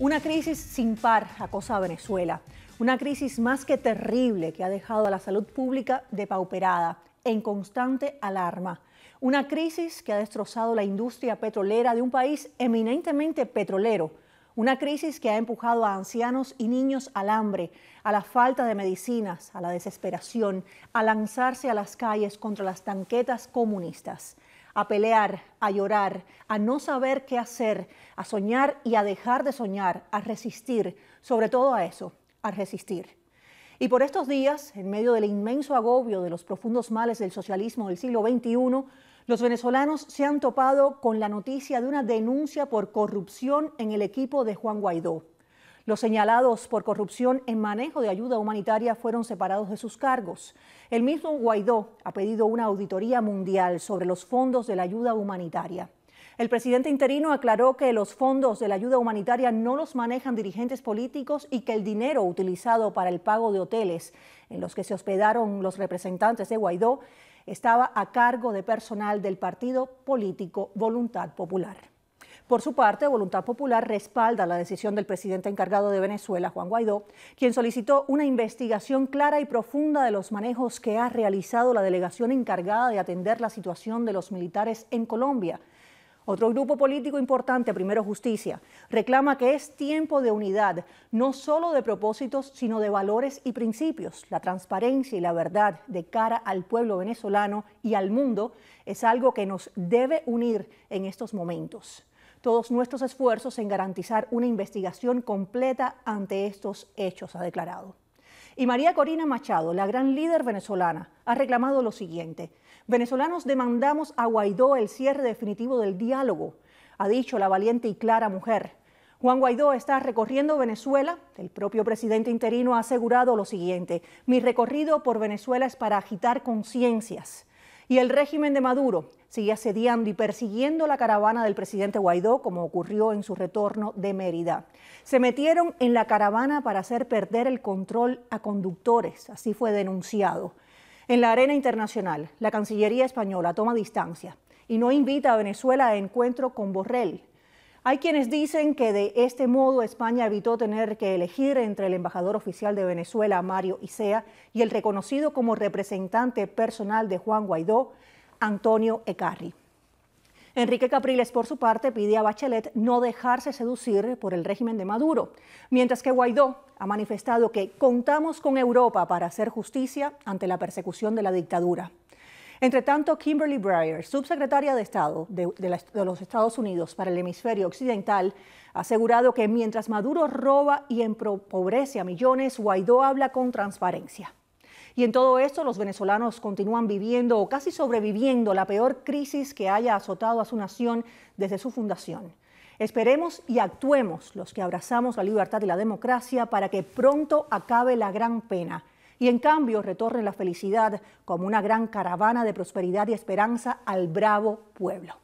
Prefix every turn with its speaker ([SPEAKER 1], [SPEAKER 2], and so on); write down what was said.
[SPEAKER 1] Una crisis sin par acosa a Venezuela, una crisis más que terrible que ha dejado a la salud pública depauperada, en constante alarma, una crisis que ha destrozado la industria petrolera de un país eminentemente petrolero, una crisis que ha empujado a ancianos y niños al hambre, a la falta de medicinas, a la desesperación, a lanzarse a las calles contra las tanquetas comunistas a pelear, a llorar, a no saber qué hacer, a soñar y a dejar de soñar, a resistir, sobre todo a eso, a resistir. Y por estos días, en medio del inmenso agobio de los profundos males del socialismo del siglo XXI, los venezolanos se han topado con la noticia de una denuncia por corrupción en el equipo de Juan Guaidó. Los señalados por corrupción en manejo de ayuda humanitaria fueron separados de sus cargos. El mismo Guaidó ha pedido una auditoría mundial sobre los fondos de la ayuda humanitaria. El presidente interino aclaró que los fondos de la ayuda humanitaria no los manejan dirigentes políticos y que el dinero utilizado para el pago de hoteles en los que se hospedaron los representantes de Guaidó estaba a cargo de personal del partido político Voluntad Popular. Por su parte, Voluntad Popular respalda la decisión del presidente encargado de Venezuela, Juan Guaidó, quien solicitó una investigación clara y profunda de los manejos que ha realizado la delegación encargada de atender la situación de los militares en Colombia. Otro grupo político importante, Primero Justicia, reclama que es tiempo de unidad, no solo de propósitos, sino de valores y principios. La transparencia y la verdad de cara al pueblo venezolano y al mundo es algo que nos debe unir en estos momentos todos nuestros esfuerzos en garantizar una investigación completa ante estos hechos, ha declarado. Y María Corina Machado, la gran líder venezolana, ha reclamado lo siguiente. Venezolanos demandamos a Guaidó el cierre definitivo del diálogo, ha dicho la valiente y clara mujer. Juan Guaidó está recorriendo Venezuela. El propio presidente interino ha asegurado lo siguiente. Mi recorrido por Venezuela es para agitar conciencias y el régimen de Maduro sigue asediando y persiguiendo la caravana del presidente Guaidó, como ocurrió en su retorno de Mérida. Se metieron en la caravana para hacer perder el control a conductores, así fue denunciado. En la arena internacional, la Cancillería española toma distancia y no invita a Venezuela a encuentro con Borrell, hay quienes dicen que de este modo España evitó tener que elegir entre el embajador oficial de Venezuela, Mario Isea, y el reconocido como representante personal de Juan Guaidó, Antonio Ecarri. Enrique Capriles, por su parte, pide a Bachelet no dejarse seducir por el régimen de Maduro, mientras que Guaidó ha manifestado que contamos con Europa para hacer justicia ante la persecución de la dictadura. Entre tanto, Kimberly Breyer, subsecretaria de Estado de, los Estados Unidos para el hemisferio occidental, ha asegurado que mientras Maduro roba y empobrece a millones, Guaidó habla con transparencia. Y en todo esto, los venezolanos continúan viviendo o casi sobreviviendo la peor crisis que haya azotado a su nación desde su fundación. Esperemos y actuemos los que abrazamos la libertad y la democracia para que pronto acabe la gran pena y en cambio retorne la felicidad como una gran caravana de prosperidad y esperanza al bravo pueblo.